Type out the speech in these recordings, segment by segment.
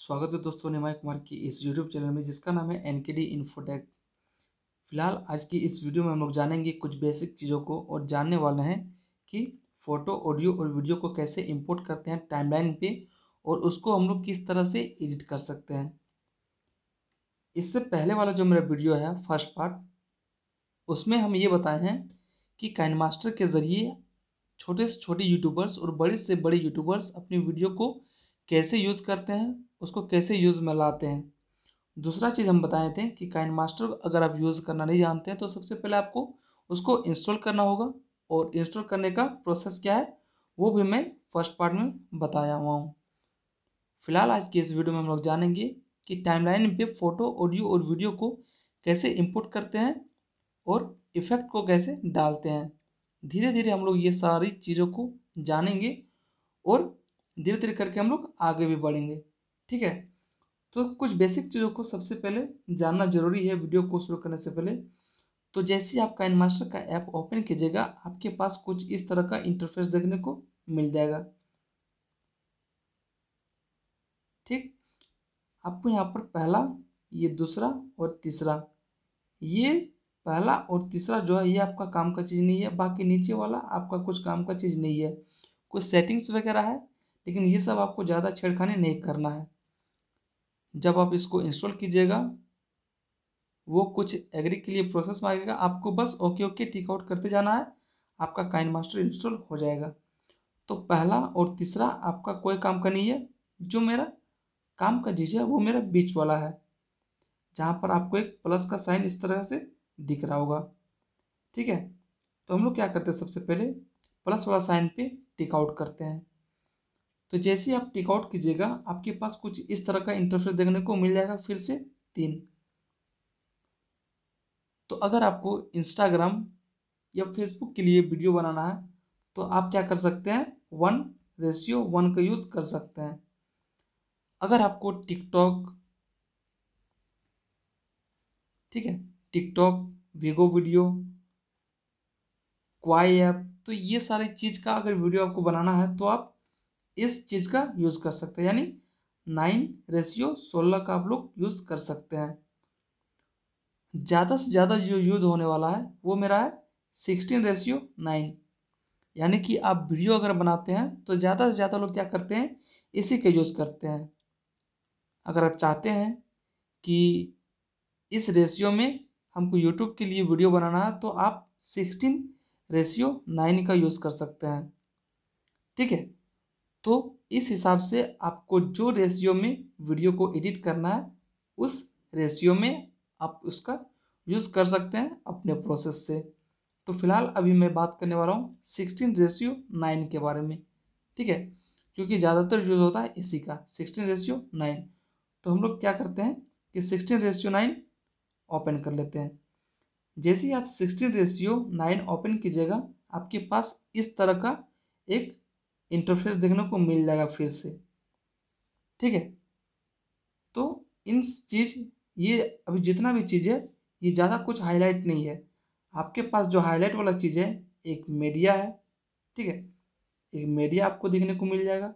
स्वागत है दोस्तों निमाय कुमार की इस यूट्यूब चैनल में जिसका नाम है एन के डी इन्फोटेक फिलहाल आज की इस वीडियो में हम लोग जानेंगे कुछ बेसिक चीज़ों को और जानने वाले हैं कि फ़ोटो ऑडियो और वीडियो को कैसे इंपोर्ट करते हैं टाइमलाइन पे और उसको हम लोग किस तरह से एडिट कर सकते हैं इससे पहले वाला जो मेरा वीडियो है फर्स्ट पार्ट उसमें हम ये बताए हैं कि काइन मास्टर के ज़रिए छोटे से छोटे यूट्यूबर्स और बड़े से बड़े यूट्यूबर्स अपनी वीडियो को कैसे यूज़ करते हैं उसको कैसे यूज़ में लाते हैं दूसरा चीज़ हम बताए थे कि काइन मास्टर अगर आप यूज़ करना नहीं जानते हैं तो सबसे पहले आपको उसको इंस्टॉल करना होगा और इंस्टॉल करने का प्रोसेस क्या है वो भी मैं फर्स्ट पार्ट में बताया हुआ हूँ फिलहाल आज की इस वीडियो में हम लोग जानेंगे कि टाइमलाइन पे फोटो ऑडियो और वीडियो को कैसे इंपोर्ट करते हैं और इफ़ेक्ट को कैसे डालते हैं धीरे धीरे हम लोग ये सारी चीज़ों को जानेंगे और धीरे धीरे करके हम लोग आगे भी बढ़ेंगे ठीक है तो कुछ बेसिक चीज़ों को सबसे पहले जानना जरूरी है वीडियो को शुरू करने से पहले तो जैसे ही आप काइन मास्टर का ऐप ओपन कीजिएगा आपके पास कुछ इस तरह का इंटरफेस देखने को मिल जाएगा ठीक आपको यहाँ पर पहला ये दूसरा और तीसरा ये पहला और तीसरा जो है ये आपका काम का चीज़ नहीं है बाकी नीचे वाला आपका कुछ काम का चीज़ नहीं है कुछ सेटिंग्स वगैरह है लेकिन ये सब आपको ज़्यादा छेड़खानी नहीं करना है जब आप इसको इंस्टॉल कीजिएगा वो कुछ एग्री के लिए प्रोसेस मांगेगा आपको बस ओके ओके टिक आउट करते जाना है आपका काइन मास्टर इंस्टॉल हो जाएगा तो पहला और तीसरा आपका कोई काम का नहीं है जो मेरा काम का जीज है वो मेरा बीच वाला है जहाँ पर आपको एक प्लस का साइन इस तरह से दिख रहा होगा ठीक है तो हम लोग क्या करते हैं सबसे पहले प्लस वाला साइन पे टिक आउट करते हैं तो जैसे ही आप टिकआउट कीजिएगा आपके पास कुछ इस तरह का इंटरफेस देखने को मिल जाएगा फिर से तीन तो अगर आपको इंस्टाग्राम या फेसबुक के लिए वीडियो बनाना है तो आप क्या कर सकते हैं वन रेशियो वन का यूज़ कर सकते हैं अगर आपको टिकटॉक ठीक है TikTok Vigo video Kwai app तो ये सारे चीज़ का अगर वीडियो आपको बनाना है तो आप इस चीज़ का यूज़ कर सकते हैं यानी नाइन रेशियो सोलह का आप लोग यूज़ कर सकते हैं ज़्यादा से ज़्यादा जो यूज होने वाला है वो मेरा है सिक्सटीन रेशियो नाइन यानी कि आप वीडियो अगर बनाते हैं तो ज़्यादा से ज़्यादा लोग क्या करते हैं इसी का यूज़ करते हैं अगर आप चाहते हैं कि इस रेशियो में हमको यूट्यूब के लिए वीडियो बनाना है तो आप सिक्सटीन रेशियो नाइन का यूज़ कर सकते हैं ठीक है तो इस हिसाब से आपको जो रेशियो में वीडियो को एडिट करना है उस रेशियो में आप उसका यूज़ कर सकते हैं अपने प्रोसेस से तो फिलहाल अभी मैं बात करने वाला हूँ सिक्सटीन रेशियो नाइन के बारे में ठीक है क्योंकि ज़्यादातर यूज़ होता है इसी का सिक्सटीन रेशियो नाइन तो हम लोग क्या करते हैं कि सिक्सटीन रेशियो नाइन ओपन कर लेते हैं जैसे ही आप सिक्सटीन रेशियो नाइन ओपन कीजिएगा आपके पास इस तरह का एक इंटरफेस देखने को मिल जाएगा फिर से ठीक है तो इन चीज ये अभी जितना भी चीज़ है ये ज़्यादा कुछ हाईलाइट नहीं है आपके पास जो हाईलाइट वाला चीज़ है एक मीडिया है ठीक है एक मीडिया आपको देखने को मिल जाएगा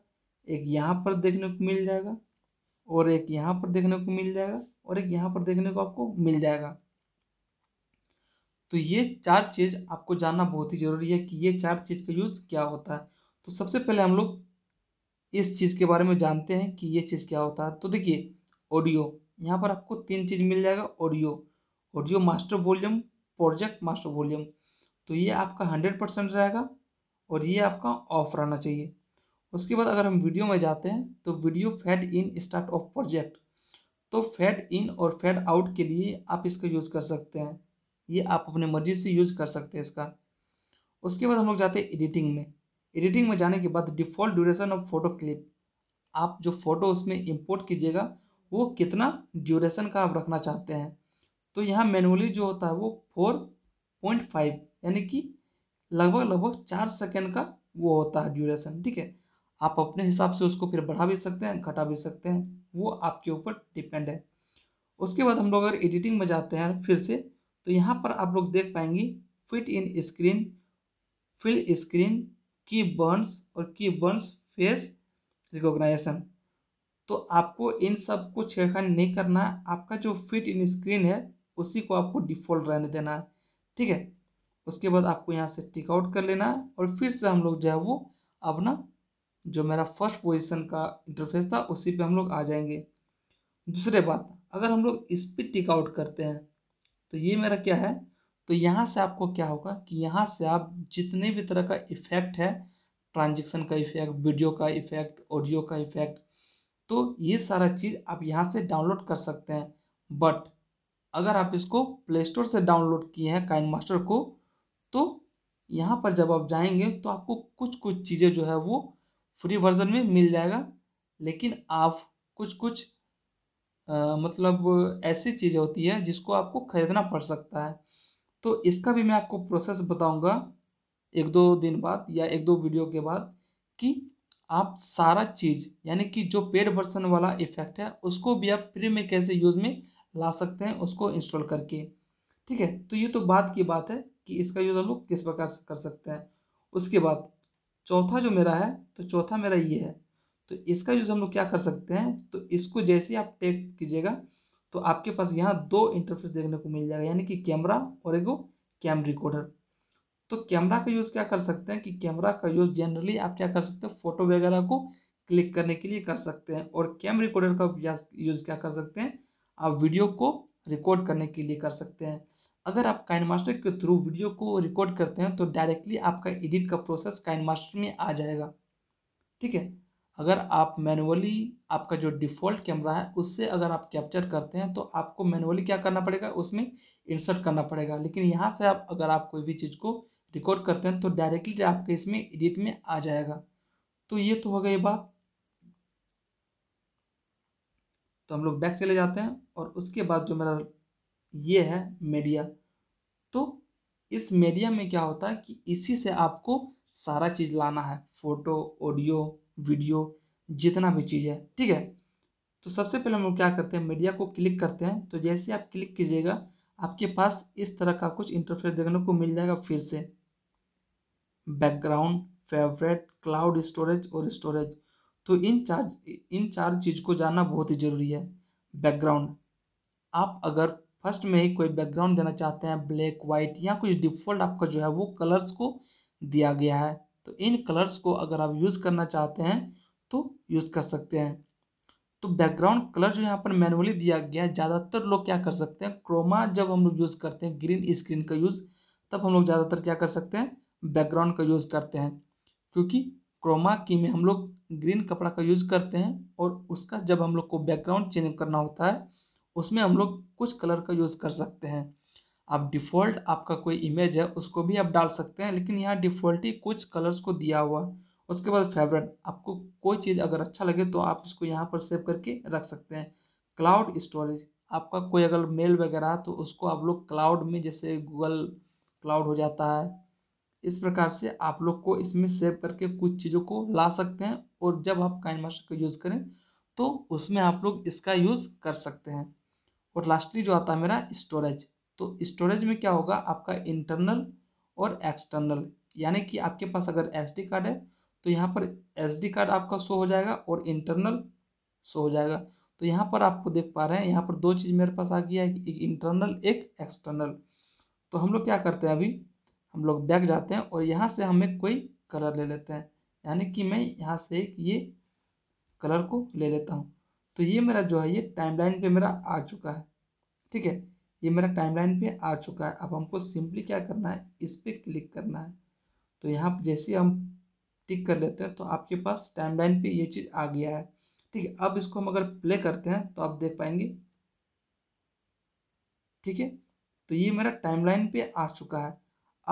एक यहाँ पर देखने को मिल जाएगा और एक यहाँ पर देखने को मिल जाएगा और एक यहाँ पर देखने को आपको मिल जाएगा तो ये चार चीज़ आपको जानना बहुत ही ज़रूरी है कि ये चार चीज़ का यूज़ क्या होता है तो सबसे पहले हम लोग इस चीज़ के बारे में जानते हैं कि ये चीज़ क्या होता है तो देखिए ऑडियो यहाँ पर आपको तीन चीज़ मिल जाएगा audio audio master volume project master volume तो ये आपका हंड्रेड परसेंट रहेगा और ये आपका ऑफ रहना चाहिए उसके बाद अगर हम वीडियो में जाते हैं तो video fade in start of project तो फेड इन और फेड आउट के लिए आप इसका यूज़ कर सकते हैं ये आप अपने मर्जी से यूज़ कर सकते हैं इसका उसके बाद हम लोग जाते हैं एडिटिंग में एडिटिंग में जाने के बाद default duration of photo clip आप जो फ़ोटो उसमें इंपोर्ट कीजिएगा वो कितना ड्यूरेशन का आप रखना चाहते हैं तो यहाँ मैनुअली जो होता है वो फोर पॉइंट फाइव यानी कि लगभग लगभग चार सेकेंड का वो होता है ड्यूरेशन ठीक है आप अपने हिसाब से उसको फिर बढ़ा भी सकते हैं घटा भी सकते हैं वो आपके ऊपर डिपेंड है उसके बाद हम लोग अगर एडिटिंग में जाते हैं फिर से तो यहाँ पर आप लोग देख पाएंगे fit in screen fill screen Ken Burns और की बर्न्स फेस रिकॉग्नाइजेशन तो आपको इन सब को छेड़खानी नहीं करना आपका जो फिट इन स्क्रीन है उसी को आपको डिफ़ॉल्ट रहने देना है ठीक है उसके बाद आपको यहाँ से टिक आउट कर लेना है और फिर से हम लोग जो है वो अपना जो मेरा फर्स्ट पोजिशन का इंटरफेस था उसी पर हम लोग आ जाएंगे दूसरे बात अगर हम लोग इस पर टिकआउट करते हैं तो ये मेरा क्या है तो यहाँ से आपको क्या होगा कि यहाँ से आप जितने भी तरह का इफेक्ट है ट्रांजेक्शन का इफेक्ट वीडियो का इफेक्ट ऑडियो का इफेक्ट तो ये सारा चीज़ आप यहाँ से डाउनलोड कर सकते हैं बट अगर आप इसको प्ले स्टोर से डाउनलोड किए हैं काइन मास्टर को तो यहाँ पर जब आप जाएंगे तो आपको कुछ कुछ चीज़ें जो है वो फ्री वर्जन में मिल जाएगा लेकिन आप कुछ कुछ आ, मतलब ऐसी चीज़ें होती है जिसको आपको ख़रीदना पड़ सकता है तो इसका भी मैं आपको प्रोसेस बताऊंगा एक दो दिन बाद या एक दो वीडियो के बाद कि आप सारा चीज़ यानी कि जो पेड वर्सन वाला इफेक्ट है उसको भी आप फ्री में कैसे यूज़ में ला सकते हैं उसको इंस्टॉल करके ठीक है तो ये तो बात की बात है कि इसका यूज़ हम लोग किस प्रकार से कर सकते हैं उसके बाद चौथा जो मेरा है तो चौथा मेरा ये है तो इसका यूज़ हम लोग क्या कर सकते हैं तो इसको जैसे आप टेप कीजिएगा तो आपके पास यहाँ दो इंटरफेस देखने को मिल जाएगा यानी कि कैमरा और एगो कैम रिकॉर्डर तो कैमरा का यूज़ क्या कर सकते हैं कि कैमरा का यूज़ जनरली आप क्या कर सकते हैं फ़ोटो वगैरह को क्लिक करने के लिए कर सकते हैं और कैम रिकॉर्डर का यूज़ क्या कर सकते हैं आप वीडियो को रिकॉर्ड करने के लिए कर सकते हैं अगर आप काइन मास्टर के थ्रू वीडियो को रिकॉर्ड करते हैं तो डायरेक्टली आपका एडिट का प्रोसेस काइन मास्टर में आ जाएगा ठीक है अगर आप मैनुअली आपका जो डिफ़ॉल्ट कैमरा है उससे अगर आप कैप्चर करते हैं तो आपको मैनुअली क्या करना पड़ेगा उसमें इंसर्ट करना पड़ेगा लेकिन यहाँ से आप अगर आप कोई भी चीज़ को रिकॉर्ड करते हैं तो डायरेक्टली आपके इसमें एडिट में आ जाएगा तो ये तो हो गई बात तो हम लोग बैक चले जाते हैं और उसके बाद जो मेरा ये है मीडिया तो इस मीडिया में क्या होता है कि इसी से आपको सारा चीज़ लाना है फ़ोटो ऑडियो वीडियो जितना भी चीज़ है ठीक है तो सबसे पहले हम लोग क्या करते हैं मीडिया को क्लिक करते हैं तो जैसे आप क्लिक कीजिएगा आपके पास इस तरह का कुछ इंटरफेस देखने को मिल जाएगा फिर से बैकग्राउंड फेवरेट क्लाउड स्टोरेज और स्टोरेज तो इन चार इन चार चीज़ को जानना बहुत ही ज़रूरी है बैकग्राउंड आप अगर फर्स्ट में ही कोई बैकग्राउंड देना चाहते हैं ब्लैक वाइट या कुछ डिफ़ॉल्ट आपका जो है वो कलर्स को दिया गया है तो इन कलर्स को अगर आप यूज़ करना चाहते हैं तो यूज़ कर सकते हैं तो बैकग्राउंड कलर जो यहाँ पर मैनुअली दिया गया है ज़्यादातर लोग क्या कर सकते हैं क्रोमा जब हम लोग यूज़ करते हैं ग्रीन स्क्रीन का यूज़ तब हम लोग ज़्यादातर क्या कर सकते हैं बैकग्राउंड का यूज़ करते हैं क्योंकि क्रोमा की में हम लोग ग्रीन कपड़ा का यूज़ करते हैं और उसका जब हम लोग को बैकग्राउंड चेंज करना होता है उसमें हम लोग कुछ कलर का यूज़ कर सकते हैं आप डिफ़ॉल्ट आपका कोई इमेज है उसको भी आप डाल सकते हैं लेकिन यहाँ डिफ़ॉल्ट ही कुछ कलर्स को दिया हुआ है उसके बाद फेवरेट आपको कोई चीज़ अगर अच्छा लगे तो आप इसको यहाँ पर सेव करके रख सकते हैं क्लाउड स्टोरेज आपका कोई अगर मेल वगैरह तो उसको आप लोग क्लाउड में जैसे गूगल क्लाउड हो जाता है इस प्रकार से आप लोग को इसमें सेव करके कुछ चीज़ों को ला सकते हैं और जब आप काइन मास्टर का यूज़ करें तो उसमें आप लोग इसका यूज़ कर सकते हैं और लास्टली जो आता है मेरा स्टोरेज तो स्टोरेज में क्या होगा आपका इंटरनल और एक्सटर्नल यानी कि आपके पास अगर एस कार्ड है तो यहाँ पर एस कार्ड आपका शो हो जाएगा और इंटरनल शो हो जाएगा तो यहाँ पर आपको देख पा रहे हैं यहाँ पर दो चीज़ मेरे पास आ गया है एक इंटरनल एक एक्सटर्नल तो हम लोग क्या करते हैं अभी हम लोग बैग जाते हैं और यहाँ से हमें कोई कलर ले लेते हैं यानी कि मैं यहाँ से एक ये कलर को ले लेता हूँ तो ये मेरा जो है ये टाइमलाइन पे मेरा आ चुका है ठीक है ये मेरा टाइमलाइन पे आ चुका है अब हमको सिंपली क्या करना है इस पर क्लिक करना है तो यहाँ जैसे हम टिक कर लेते हैं तो आपके पास टाइमलाइन पे ये चीज़ आ गया है ठीक है अब इसको हम अगर प्ले करते हैं तो आप देख पाएंगे ठीक है तो ये मेरा टाइमलाइन पे आ चुका है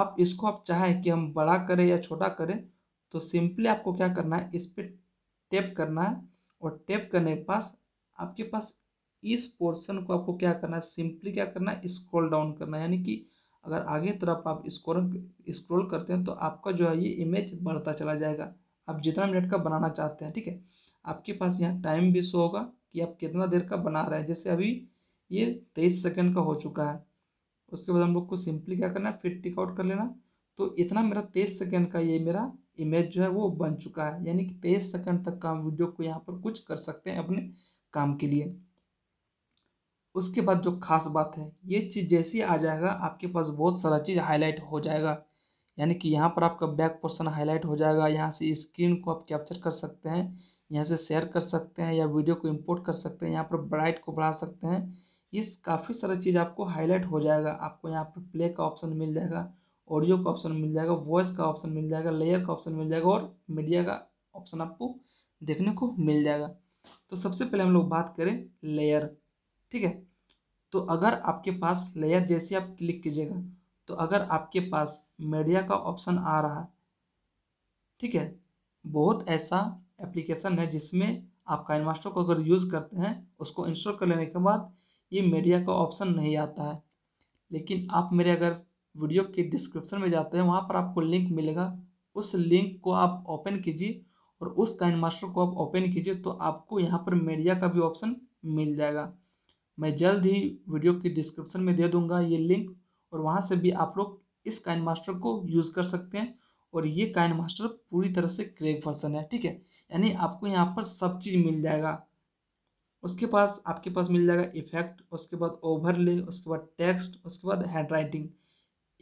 अब इसको आप चाहें कि हम बड़ा करें या छोटा करें तो सिंपली आपको क्या करना है इस पर टेप करना है और टेप करने के पास आपके पास इस पोर्शन को आपको क्या करना है सिंपली क्या करना है स्क्रॉल डाउन करना है यानी कि अगर आगे तरफ आप स्क्रॉल स्क्रोल करते हैं तो आपका जो है ये इमेज बढ़ता चला जाएगा आप जितना मिनट का बनाना चाहते हैं ठीक है आपके पास यहाँ टाइम भी शो होगा कि आप कितना देर का बना रहे हैं जैसे अभी ये तेईस सेकेंड का हो चुका है उसके बाद हम लोग को सिंपली क्या करना है फिर टिकआउट कर लेना तो इतना मेरा तेईस सेकेंड का ये मेरा इमेज जो है वो बन चुका है यानी कि तेईस सेकेंड तक का वीडियो को यहाँ पर कुछ कर सकते हैं अपने काम के लिए उसके बाद जो खास बात है ये चीज़ जैसे ही आ जाएगा आपके पास बहुत सारा चीज़ हाईलाइट हो जाएगा यानी कि यहाँ पर आपका बैक पोर्सन हाईलाइट हो जाएगा यहाँ से स्क्रीन को आप कैप्चर कर सकते हैं यहाँ से शेयर कर सकते हैं या वीडियो को इंपोर्ट कर सकते हैं यहाँ पर ब्राइट को बढ़ा सकते हैं ये काफ़ी सारा चीज़ आपको हाईलाइट हो जाएगा आपको यहाँ पर प्ले का ऑप्शन मिल जाएगा ऑडियो का ऑप्शन मिल जाएगा वॉइस का ऑप्शन मिल जाएगा लेयर का ऑप्शन मिल जाएगा और मीडिया का ऑप्शन आपको देखने को मिल जाएगा तो सबसे पहले हम लोग बात करें लेयर ठीक है तो अगर आपके पास लेयर जैसे आप क्लिक कीजिएगा तो अगर आपके पास मीडिया का ऑप्शन आ रहा है ठीक है बहुत ऐसा एप्लीकेशन है जिसमें आप काइन मास्टर को अगर यूज़ करते हैं उसको इंस्टॉल कर लेने के बाद ये मीडिया का ऑप्शन नहीं आता है लेकिन आप मेरे अगर वीडियो के डिस्क्रिप्शन में जाते हैं वहाँ पर आपको लिंक मिलेगा उस लिंक को आप ओपन कीजिए और उस काइन मास्टर को आप ओपन कीजिए तो आपको यहाँ पर मीडिया का भी ऑप्शन मिल जाएगा मैं जल्द ही वीडियो की डिस्क्रिप्शन में दे दूंगा ये लिंक और वहाँ से भी आप लोग इस काइन मास्टर को यूज़ कर सकते हैं और ये काइन मास्टर पूरी तरह से क्रेक वर्सन है ठीक है यानी आपको यहाँ पर सब चीज़ मिल जाएगा उसके पास आपके पास मिल जाएगा इफेक्ट उसके बाद ओवरले उसके बाद टेक्स्ट उसके बाद हैंड राइटिंग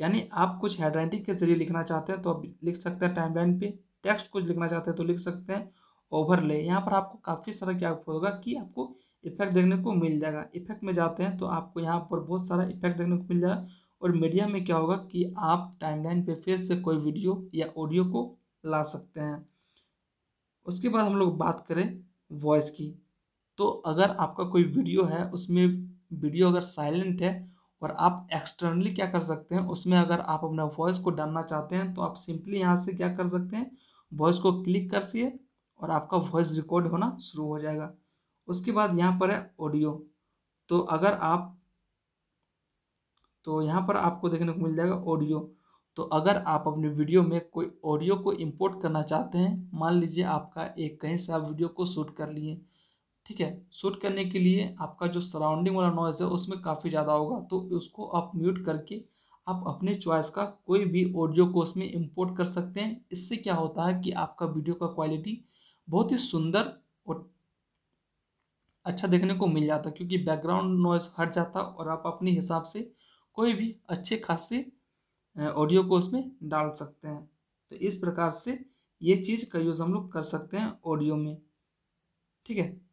यानी आप कुछ हैंड राइटिंग के जरिए लिखना चाहते हैं तो आप लिख सकते हैं टाइम लाइन पे टेक्स्ट कुछ लिखना चाहते हैं तो लिख सकते हैं ओवरले यहाँ पर आपको काफ़ी सारा क्या होगा कि आपको इफेक्ट देखने को मिल जाएगा इफेक्ट में जाते हैं तो आपको यहाँ पर बहुत सारा इफेक्ट देखने को मिल जाएगा और मीडिया में क्या होगा कि आप टाइमलाइन पे फिर से कोई वीडियो या ऑडियो को ला सकते हैं उसके बाद हम लोग बात करें वॉइस की तो अगर आपका कोई वीडियो है उसमें वीडियो अगर साइलेंट है और आप एक्सटर्नली क्या कर सकते हैं उसमें अगर आप अपना वॉइस को डालना चाहते हैं तो आप सिंपली यहाँ से क्या कर सकते हैं वॉइस को क्लिक कर सिए और आपका वॉइस रिकॉर्ड होना शुरू हो जाएगा उसके बाद यहाँ पर है ऑडियो तो अगर आप तो यहाँ पर आपको देखने को मिल जाएगा ऑडियो तो अगर आप अपने वीडियो में कोई ऑडियो को इंपोर्ट करना चाहते हैं मान लीजिए आपका एक कहीं से आप वीडियो को शूट कर लिए ठीक है शूट करने के लिए आपका जो सराउंडिंग वाला नॉइज़ है उसमें काफ़ी ज़्यादा होगा तो उसको आप म्यूट करके आप अपने चॉइस का कोई भी ऑडियो को उसमें इम्पोर्ट कर सकते हैं इससे क्या होता है कि आपका वीडियो का क्वालिटी बहुत ही सुंदर अच्छा देखने को मिल जाता क्योंकि बैकग्राउंड नॉइस हट जाता और आप अपने हिसाब से कोई भी अच्छे खासे ऑडियो को उसमें डाल सकते हैं तो इस प्रकार से ये चीज़ का यूज़ हम लोग कर सकते हैं ऑडियो में ठीक है